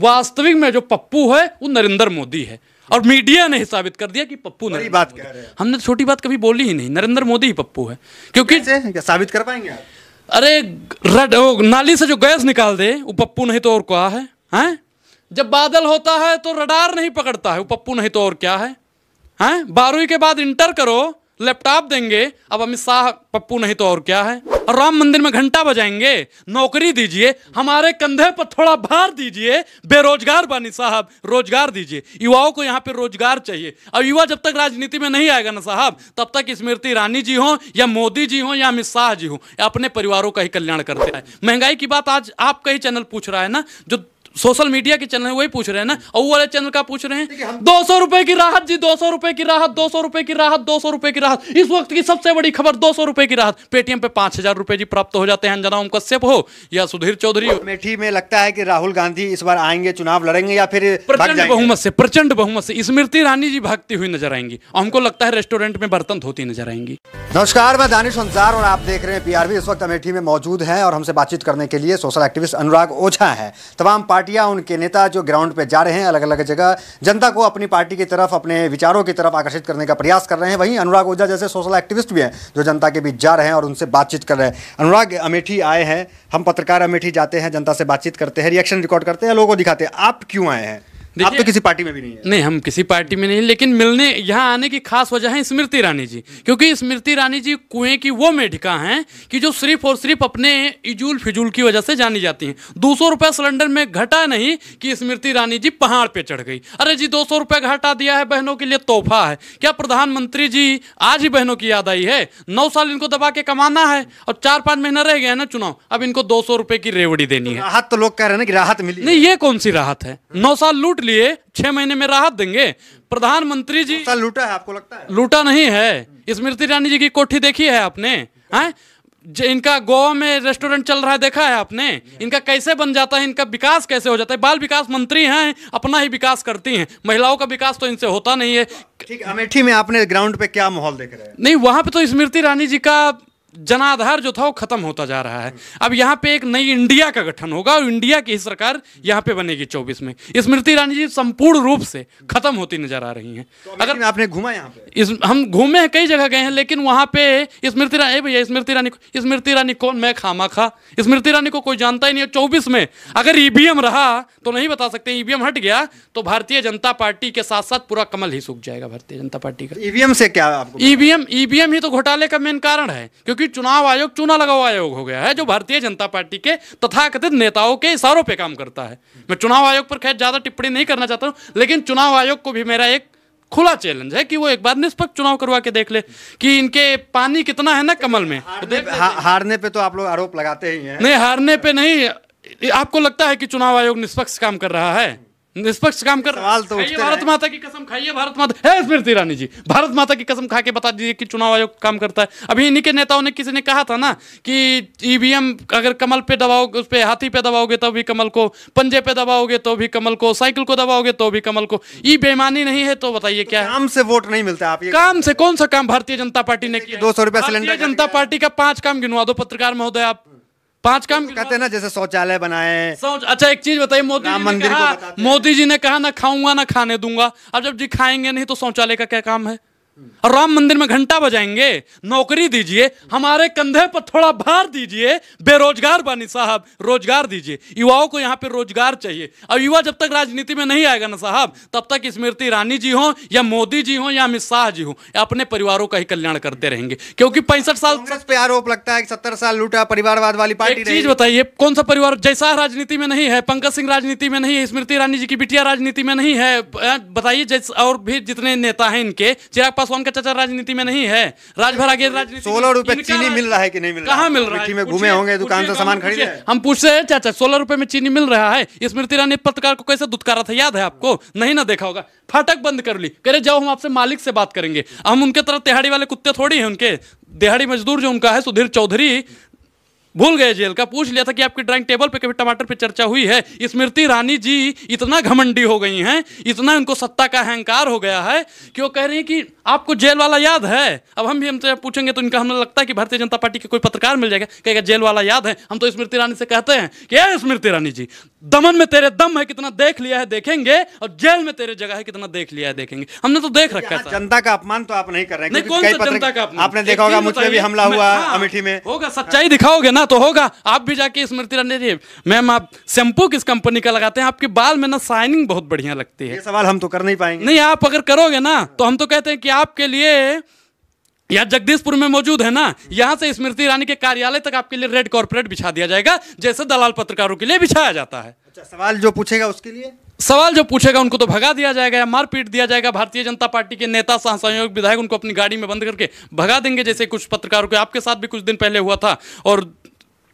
वास्तविक में जो पप्पू है वो नरेंद्र मोदी है और मीडिया ने साबित कर दिया कि पप्पू नरेंद्र बात कह रहे हैं हमने तो छोटी बात कभी बोली ही नहीं नरेंद्र मोदी ही पप्पू है क्योंकि साबित कर पाएंगे अरे रड नाली से जो गैस निकाल दे वो पप्पू नहीं तो और क्या है हैं जब बादल होता है तो रडार नहीं पकड़ता है वो पप्पू नहीं तो और क्या है हैं बारहवीं के बाद इंटर करो लैपटॉप देंगे अब अमित शाह पप्पू नहीं तो और क्या है और राम मंदिर में घंटा बजाएंगे नौकरी दीजिए हमारे कंधे पर थोड़ा भार दीजिए बेरोजगार बानी साहब रोजगार दीजिए युवाओं को यहाँ पे रोजगार चाहिए अब युवा जब तक राजनीति में नहीं आएगा ना साहब तब तक स्मृति ईरानी जी हों या मोदी जी हों या अमित शाह जी हों अपने परिवारों का ही कल्याण करते हैं महंगाई की बात आज आपका ही चैनल पूछ रहा है ना जो सोशल मीडिया के चैनल वही पूछ रहे हैं ना और वाले चैनल का पूछ रहे हैं दो सौ रुपए की राहत जी दो सौ रुपए की राहत दो सौ रुपए की राहत दो सौ रुपए की राहत इस वक्त की सबसे बड़ी खबर दो सौ रुपए की राहत पेटीएम पे पांच हजार रुपए जी प्राप्त हो जाते हैं अंजना कश्यप हो या सुधीर चौधरी हो मेठी में लगता है की राहुल गांधी इस बार आएंगे चुनाव लड़ेंगे या फिर प्रचंड बहुमत से प्रचंड बहुमत से स्मृति ईरानी जी भागती हुई नजर आएंगी हमको लगता है रेस्टोरेंट में बर्तन धोती नजर आएंगी नमस्कार मैं दानिश अंसार और आप देख रहे हैं पीआरबी इस वक्त अमेठी में मौजूद हैं और हमसे बातचीत करने के लिए सोशल एक्टिविस्ट अनुराग ओझा हैं तमाम पार्टियां उनके नेता जो ग्राउंड पे जा रहे हैं अलग अलग जगह जनता को अपनी पार्टी की तरफ अपने विचारों की तरफ आकर्षित करने का प्रयास कर रहे हैं वहीं अनुराग ओझा जैसे सोशल एक्टिविस्ट भी हैं जो जनता के बीच जा रहे हैं और उनसे बातचीत कर रहे हैं अनुराग अमेठी आए हैं हम पत्रकार अमेठी जाते हैं जनता से बातचीत करते हैं रिएक्शन रिकॉर्ड करते हैं लोगों को दिखाते हैं आप क्यों आए हैं आप तो किसी पार्टी में भी नहीं है नहीं हम किसी पार्टी में नहीं लेकिन मिलने यहाँ आने की खास वजह है स्मृति ईरानी जी क्योंकि स्मृति ईरानी जी कुएं की वो मेढिका हैं कि जो सिर्फ और सिर्फ अपने इजूल फिजूल की वजह से जानी जाती हैं दो सौ रुपये सिलेंडर में घटा नहीं कि स्मृति ईरानी जी पहाड़ पे चढ़ गई अरे जी दो सौ घटा दिया है बहनों के लिए तोहफा है क्या प्रधानमंत्री जी आज ही बहनों की याद आई है नौ साल इनको दबा के कमाना है और चार पाँच महीना रह गया है ना चुनाव अब इनको दो सौ की रेवड़ी देनी है राहत तो लोग कह रहे हैं कि राहत मिली नहीं ये कौन सी राहत है नौ साल लूट लिए छह महीने में राहत देंगे प्रधानमंत्री जी लूटा है आपको लगता है लूटा नहीं है स्मृति ईरानी जी की कोठी देखी है आपने है? हाँ? जो इनका गोवा में रेस्टोरेंट चल रहा है देखा है आपने इनका कैसे बन जाता है इनका विकास कैसे हो जाता है बाल विकास मंत्री हैं अपना ही विकास करती हैं महिलाओं का विकास तो इनसे होता नहीं है ठीक अमेठी में आपने ग्राउंड पे क्या माहौल देख रहे हैं नहीं वहाँ पे तो स्मृति रानी जी का जनाधार जो था वो खत्म होता जा रहा है अब यहाँ पे एक नई इंडिया का गठन होगा और इंडिया की सरकार यहाँ पे बनेगी चौबीस में स्मृति ईरानी जी संपूर्ण रूप से खत्म होती नजर आ रही हैं तो अगर आपने घूमा यहाँ पे इस, हम घूमे हैं कई जगह गए हैं लेकिन वहाँ पे स्मृति ईरानी भैया स्मृति ईरानी स्मृति ईरानी कौन मैं खामा खा स्मृति ईरानी को कोई जानता ही नहीं है चौबीस में अगर ईवीएम रहा तो नहीं बता सकते ईवीएम हट गया तो भारतीय जनता पार्टी के साथ साथ पूरा कमल ही सूख जाएगा भारतीय जनता पार्टी का ईवीएम से क्या ईवीएम ईवीएम ही तो घोटाले का मेन कारण है क्योंकि क्योंकि चुनाव आयोग चुना लगा हुआ आयोग हो गया है जो भारतीय जनता पार्टी के तथाकथित नेताओं के इशारों पर काम करता है मैं चुनाव आयोग पर खैर ज़्यादा टिप्पणी नहीं करना चाहता हूँ लेकिन चुनाव आयोग को भी मेरा एक खुला चैलेंज है कि वो एक बार निष्पक्ष चुनाव करवा के देख ले कि इनके पानी कितना है ना कमल में हारने, तो हा, हारने पे तो आप लोग आरोप लगाते ही हैं नहीं हारने पे नहीं आपको लगता है कि चुनाव आयोग निष्पक्ष काम कर रहा है निष्पक्ष काम कर सवाल तो भारत माता की कसम खाइए भारत माता है स्मृति ईरानी जी भारत माता की कसम खा के बता दीजिए कि चुनाव आयोग काम करता है अभी इन्हीं के नेताओं ने किसी ने कहा था ना कि ईवीएम अगर कमल पे दबाओगे उस पर हाथी पे दबाओगे तो भी कमल को पंजे पे दबाओगे तो भी कमल को साइकिल को दबाओगे तो भी कमल को ई बेमानी नहीं है तो बताइए क्या काम से वोट नहीं मिलता आप काम से कौन सा काम भारतीय जनता पार्टी ने किया दो सौ रुपया सिलेंडर जनता पार्टी का पांच काम गिनवा दो पत्रकार महोदय आप पांच काम तो कहते हैं ना जैसे शौचालय बनाए अच्छा एक चीज बताइए मोदी जी मंदिर मोदी जी ने कहा ना खाऊंगा ना खाने दूंगा अब जब जी खाएंगे नहीं तो शौचालय का क्या काम है और राम मंदिर में घंटा बजाएंगे नौकरी दीजिए हमारे कंधे पर थोड़ा भार दीजिए बेरोजगार बानी साहब रोजगार दीजिए युवाओं को यहाँ पे रोजगार चाहिए अब युवा जब तक राजनीति में नहीं आएगा ना साहब तब तक स्मृति ईरानी जी हो या मोदी जी हो या अमित शाह जी हो अपने परिवारों का ही कल्याण करते रहेंगे क्योंकि पैंसठ साल कांग्रेस पे आरोप लगता है सत्तर साल लूटा परिवारवाद वाली पार्टी चीज बताइए कौन सा परिवार जयसाह राजनीति में नहीं है पंकज सिंह राजनीति में नहीं है स्मृति ईरानी जी की बिटिया राजनीति में नहीं है बताइए और भी जितने नेता है इनके चिराग पासवान का चाचा राजनीति में नहीं है राजभर आगे राजनीति सोलह रुपए चीनी मिल रहा है कि नहीं मिल रहा कहाँ मिल रहा है घूमे होंगे दुकान से सामान खरीदे हम पूछ रहे हैं चाचा सोलह रुपए में चीनी मिल रहा है स्मृति ईरानी पत्रकार को कैसे दुदकारा था याद है आपको नहीं ना देखा होगा फाटक बंद कर ली करे जाओ हम आपसे मालिक से बात करेंगे हम उनके तरफ तिहाड़ी वाले कुत्ते थोड़ी है उनके दिहाड़ी मजदूर जो उनका है सुधीर चौधरी भूल गए जेल का पूछ लिया था कि आपकी ड्राइंग टेबल पे कभी टमाटर पे चर्चा हुई है स्मृति ईरानी जी इतना घमंडी हो गई हैं इतना उनको सत्ता का अहंकार हो गया है कि वो कह रही हैं कि आपको जेल वाला याद है अब हम भी हमसे पूछेंगे तो इनका हमें लगता है कि भारतीय जनता पार्टी के कोई पत्रकार मिल जाएगा कहेगा जेल वाला याद है हम तो स्मृति ईरानी से कहते हैं कि यार स्मृति ईरानी जी दमन में तेरे दम है कितना देख लिया है देखेंगे और जेल में तेरे जगह है कितना देख लिया है देखेंगे हमने तो देख रखा था जनता का अपमान तो आप नहीं कर रहे हैं कौन सा जनता का आपने देखा होगा मुझे भी हमला हुआ हाँ, अमेठी में होगा सच्चाई दिखाओगे ना करना तो होगा आप भी जाके स्मृति रानी जी मैम आप शैम्पू किस कंपनी का लगाते हैं आपके बाल में ना शाइनिंग बहुत बढ़िया लगती है ये सवाल हम तो कर नहीं पाएंगे नहीं आप अगर करोगे ना तो हम तो कहते हैं कि आपके लिए यहाँ जगदीशपुर में मौजूद है ना यहाँ से स्मृति ईरानी के कार्यालय तक आपके लिए रेड कॉर्पोरेट बिछा दिया जाएगा जैसे दलाल पत्रकारों के लिए बिछाया जाता है अच्छा सवाल जो पूछेगा उसके लिए सवाल जो पूछेगा उनको तो भगा दिया जाएगा या मारपीट दिया जाएगा भारतीय जनता पार्टी के नेता सह संयोग विधायक उनको अपनी गाड़ी में बंद करके भगा देंगे जैसे कुछ पत्रकारों के आपके साथ भी कुछ दिन पहले हुआ था और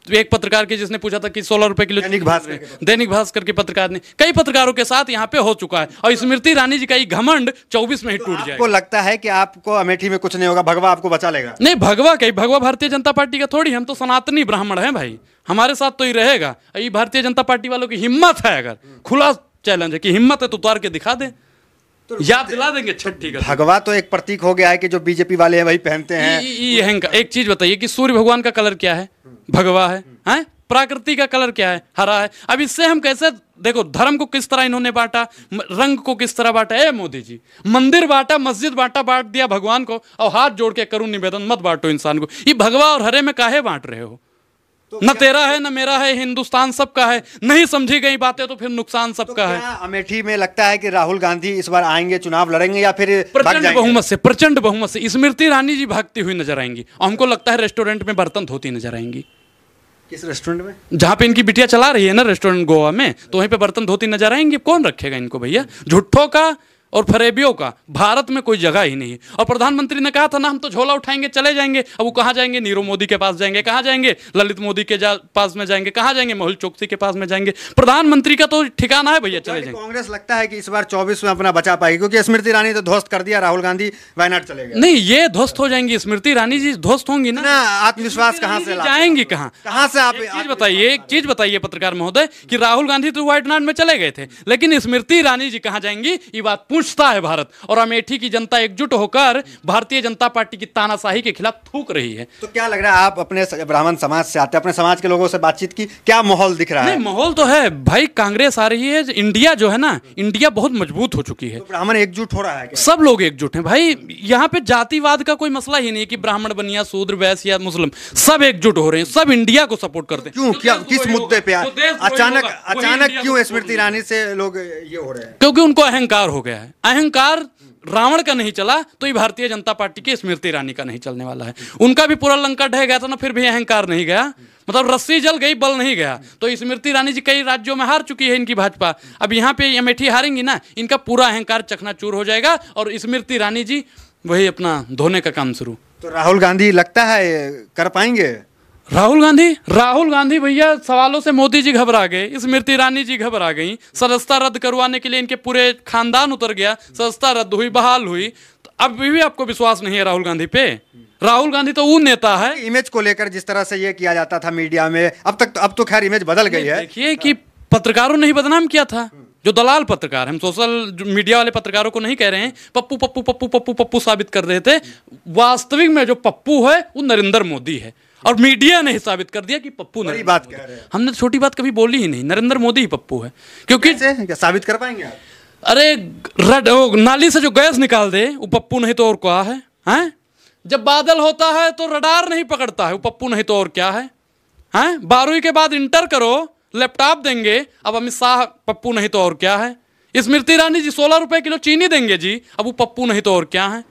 तो एक पत्रकार के जिसने पूछा था कि सोलह रुपए किलो दैनिक भास्कर दैनिक भास्कर के पत्रकार ने कई पत्रकारों के साथ यहाँ पे हो चुका है और स्मृति ईरानी जी का घमंड चौबीस में ही टूट जाए आपको लगता है कि आपको अमेठी में कुछ नहीं होगा भगवा आपको बचा लेगा नहीं भगवा कही भगवा भारतीय जनता पार्टी का थोड़ी हम तो सनातनी ब्राह्मण है भाई हमारे साथ तो ही रहेगा ये भारतीय जनता पार्टी वालों की हिम्मत है अगर खुला चैलेंज है कि हिम्मत है तो उतार के दिखा दे तो या दिला देंगे छठ का भगवा तो एक प्रतीक हो गया है कि जो बीजेपी वाले हैं वही पहनते हैं ये एक चीज बताइए कि सूर्य भगवान का कलर क्या है भगवा है हैं प्राकृति का कलर क्या है हरा है अब इससे हम कैसे देखो धर्म को किस तरह इन्होंने बांटा रंग को किस तरह बांटा है मोदी जी मंदिर बांटा मस्जिद बांटा बांट दिया भगवान को और हाथ जोड़ के करूं निवेदन मत बांटो इंसान को ये भगवा और हरे में काहे बांट रहे हो तो न तेरा है न मेरा है हिंदुस्तान सबका है नहीं समझी गई बातें तो फिर नुकसान तो सबका तो है अमेठी में लगता है कि राहुल गांधी इस बार आएंगे चुनाव लड़ेंगे या फिर प्रचंड बहुमत से प्रचंड बहुमत से स्मृति ईरानी जी भागती हुई नजर आएंगी और हमको लगता है रेस्टोरेंट में बर्तन धोती नजर आएंगी किस रेस्टोरेंट में जहाँ पे इनकी बिटिया चला रही है ना रेस्टोरेंट गोवा में तो वहीं पे बर्तन धोती नजर आएंगे कौन रखेगा इनको भैया झुट्ठों का और फरेबियों का भारत में कोई जगह ही नहीं और प्रधानमंत्री ने कहा था ना हम तो झोला उठाएंगे चले जाएंगे अब वो कहाँ जाएंगे नीरव मोदी के पास जाएंगे कहाँ जाएंगे ललित मोदी के जा, पास में जाएंगे कहाँ जाएंगे मोहल चौकसी के पास में जाएंगे प्रधानमंत्री का तो ठिकाना है भैया तो चले जाएंगे कांग्रेस लगता है कि इस बार चौबीस में अपना बचा पाएगी क्योंकि स्मृति ईरानी तो ध्वस्त कर दिया राहुल गांधी वायनाड चले गए नहीं ये ध्वस्त हो जाएंगी स्मृति ईरानी जी ध्वस्त होंगी ना आत्मविश्वास कहाँ से जाएंगी कहाँ कहाँ से आप चीज बताइए एक चीज बताइए पत्रकार महोदय की राहुल गांधी तो वायनाड में चले गए थे लेकिन स्मृति ईरानी जी कहाँ जाएंगी ये बात गूंजता है भारत और अमेठी की जनता एकजुट होकर भारतीय जनता पार्टी की तानाशाही के खिलाफ थूक रही है तो क्या लग रहा है आप अपने ब्राह्मण समाज से आते अपने समाज के लोगों से बातचीत की क्या माहौल दिख रहा है माहौल तो है भाई कांग्रेस आ रही है इंडिया जो है ना इंडिया बहुत मजबूत हो चुकी है तो ब्राह्मण एकजुट हो रहा है सब लोग एकजुट है भाई यहाँ पे जातिवाद का कोई मसला ही नहीं कि ब्राह्मण बनिया शूद्र वैस या मुस्लिम सब एकजुट हो रहे हैं सब इंडिया को सपोर्ट करते हैं क्यों क्या तो किस मुद्दे पे तो अचानक अचानक क्यों स्मृति ईरानी से लोग ये हो रहे हैं क्योंकि उनको अहंकार हो गया है है अहंकार रावण का नहीं चला तो ये भारतीय जनता पार्टी की स्मृति ईरानी का नहीं चलने वाला है उनका भी पूरा लंका ढह गया था ना फिर भी अहंकार नहीं गया मतलब रस्सी जल गई बल नहीं गया तो स्मृति ईरानी जी कई राज्यों में हार चुकी है इनकी भाजपा अब यहाँ पे अमेठी हारेंगी ना इनका पूरा अहंकार चखना हो जाएगा और स्मृति ईरानी जी वही अपना धोने का काम शुरू तो राहुल गांधी लगता है कर पाएंगे राहुल गांधी राहुल गांधी भैया सवालों से मोदी जी घबरा गए स्मृति ईरानी जी घबरा गई सदस्यता रद्द करवाने के लिए इनके पूरे खानदान उतर गया सदस्यता रद्द हुई बहाल हुई तो अब भी आपको विश्वास नहीं है राहुल गांधी पे राहुल गांधी तो वो नेता है इमेज को लेकर जिस तरह से ये किया जाता था मीडिया में अब तक तो, अब तो खैर इमेज बदल गई है देखिए कि पत्रकारों ने ही बदनाम किया था जो दलाल पत्रकार हम सोशल मीडिया वाले पत्रकारों को नहीं कह रहे हैं पप्पू पप्पू पप्पू पप्पू पप्पू साबित कर रहे थे वास्तविक में जो पप्पू है वो नरेंद्र मोदी है और मीडिया ने साबित कर दिया कि पप्पू नहीं बात कह रहे हैं हमने तो छोटी बात कभी बोली ही नहीं नरेंद्र मोदी ही पप्पू है क्योंकि क्या साबित कर पाएंगे अरे रड नाली से जो गैस निकाल दे वो पप्पू नहीं तो और क्या है हैं जब बादल होता है तो रडार नहीं पकड़ता है वो पप्पू नहीं तो और क्या है हैं बारहवीं के बाद इंटर करो लैपटॉप देंगे अब अमित शाह पप्पू नहीं तो और क्या है स्मृति ईरानी जी सोलह रुपए किलो चीनी देंगे जी अब वो पप्पू नहीं तो और क्या है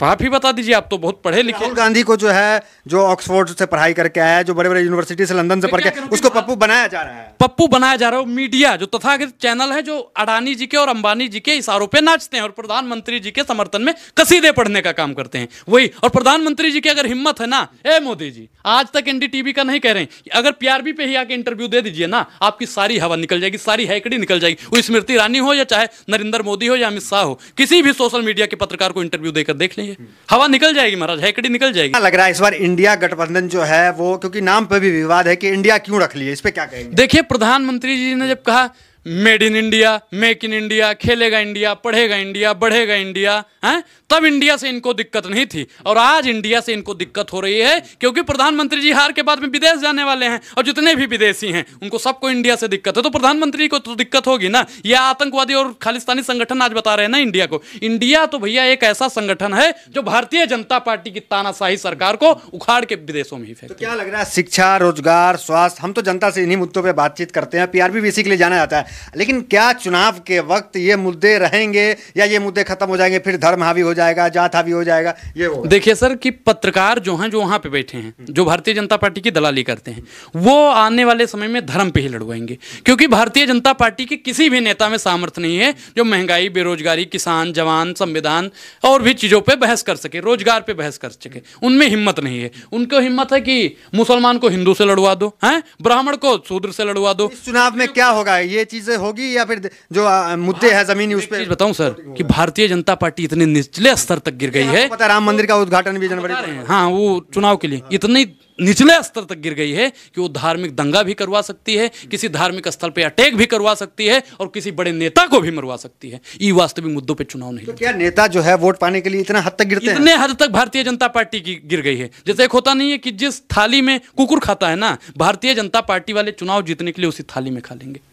तो आप ही बता दीजिए आप तो बहुत पढ़े लिखे राहुल गांधी को जो है जो ऑक्सफोर्ड से पढ़ाई करके आया जो बड़े बड़े यूनिवर्सिटी से लंदन से पढ़ के उसको पप्पू बनाया जा रहा है पप्पू बनाया जा रहा है मीडिया जो तथा चैनल है जो अडानी जी के और अंबानी जी के इशारों पे नाचते हैं और प्रधानमंत्री जी के समर्थन में कसीदे पढ़ने का काम करते हैं वही और प्रधानमंत्री जी की अगर हिम्मत है ना ए मोदी जी आज तक एनडीटीवी का नहीं कह रहे हैं अगर पीआरबी पे ही आके इंटरव्यू दे दीजिए ना आपकी सारी हवा निकल जाएगी सारी हैकड़ी निकल जाएगी वो स्मृति ईरानी हो या चाहे नरेंद्र मोदी हो या अमित शाह हो किसी भी सोशल मीडिया के पत्रकार को इंटरव्यू देकर देख लें ये हवा निकल जाएगी महाराज हैकड़ी निकल जाएगी लग रहा है इस बार इंडिया गठबंधन जो है वो क्योंकि नाम पर भी विवाद है कि इंडिया क्यों रख लिया इस पर क्या कहेंगे देखिए प्रधानमंत्री जी ने जब कहा made in India make in India खेलेगा इंडिया पढ़ेगा इंडिया बढ़ेगा इंडिया है तब इंडिया से इनको दिक्कत नहीं थी और आज इंडिया से इनको दिक्कत हो रही है क्योंकि प्रधानमंत्री जी हार के बाद में विदेश जाने वाले हैं और जितने भी विदेशी हैं उनको सबको इंडिया से दिक्कत है तो प्रधानमंत्री को तो दिक्कत होगी ना यह आतंकवादी और खालिस्तानी संगठन आज बता रहे हैं ना इंडिया को इंडिया तो भैया एक ऐसा संगठन है जो भारतीय जनता पार्टी की तानाशाही सरकार को उखाड़ के विदेशों में ही फेंक तो क्या लग रहा है शिक्षा रोजगार स्वास्थ्य हम तो जनता से इन्हीं मुद्दों पर बातचीत करते हैं पीआरबी भी इसी के लिए जाना जाता है लेकिन क्या चुनाव के वक्त ये मुद्दे रहेंगे या ये मुद्दे खत्म हो जाएंगे फिर धर्म हावी हो जाएगा जात हावी हो जाएगा ये देखिए सर कि पत्रकार जो हैं जो वहाँ पे बैठे हैं जो भारतीय जनता पार्टी की दलाली करते हैं वो आने वाले समय में धर्म पे ही लड़वाएंगे क्योंकि भारतीय जनता पार्टी के किसी भी नेता में सामर्थ्य नहीं है जो महंगाई बेरोजगारी किसान जवान संविधान और भी चीज़ों पर बहस कर सके रोजगार पर बहस कर सके उनमें हिम्मत नहीं है उनको हिम्मत है कि मुसलमान को हिंदू से लड़वा दो हैं ब्राह्मण को शूद्र से लड़वा दो चुनाव में क्या होगा ये चीज चीज़ें होगी या फिर जो मुद्दे है हाँ, जमीन उस पर बताऊँ सर की भारतीय जनता पार्टी इतने निचले स्तर तक गिर गई है पता राम मंदिर का उद्घाटन भी जनवरी हाँ वो चुनाव के लिए इतनी निचले स्तर तक गिर गई है कि वो धार्मिक दंगा भी करवा सकती है किसी धार्मिक स्थल पे अटैक भी करवा सकती है और किसी बड़े नेता को भी मरवा सकती है ये वास्तविक मुद्दों पे चुनाव नहीं तो क्या नेता जो है वोट पाने के लिए इतना हद तक गिरते इतने हद तक भारतीय जनता पार्टी की गिर गई है जैसे एक होता नहीं है कि जिस थाली में कुकुर खाता है ना भारतीय जनता पार्टी वाले चुनाव जीतने के लिए उसी थाली में खा लेंगे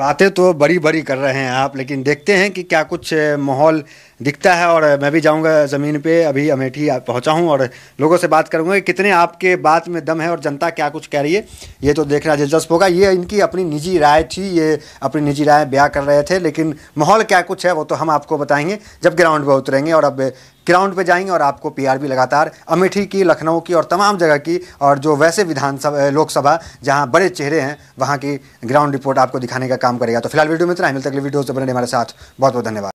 बातें तो बड़ी बड़ी कर रहे हैं आप लेकिन देखते हैं कि क्या कुछ माहौल दिखता है और मैं भी जाऊंगा ज़मीन पे अभी अमेठी पहुंचा हूं और लोगों से बात करूंगा कि कितने आपके बात में दम है और जनता क्या कुछ कह रही है ये तो देखना दिलचस्प होगा ये इनकी अपनी निजी राय थी ये अपनी निजी राय ब्याह कर रहे थे लेकिन माहौल क्या कुछ है वो तो हम आपको बताएंगे जब ग्राउंड पर उतरेंगे और अब ग्राउंड पे जाएंगे और आपको पीआरबी लगातार अमेठी की लखनऊ की और तमाम जगह की और जो वैसे विधानसभा लोकसभा जहां बड़े चेहरे हैं वहां की ग्राउंड रिपोर्ट आपको दिखाने का काम करेगा तो फिलहाल वीडियो में इतना मिलते अगले वीडियो से बने हमारे साथ बहुत बहुत धन्यवाद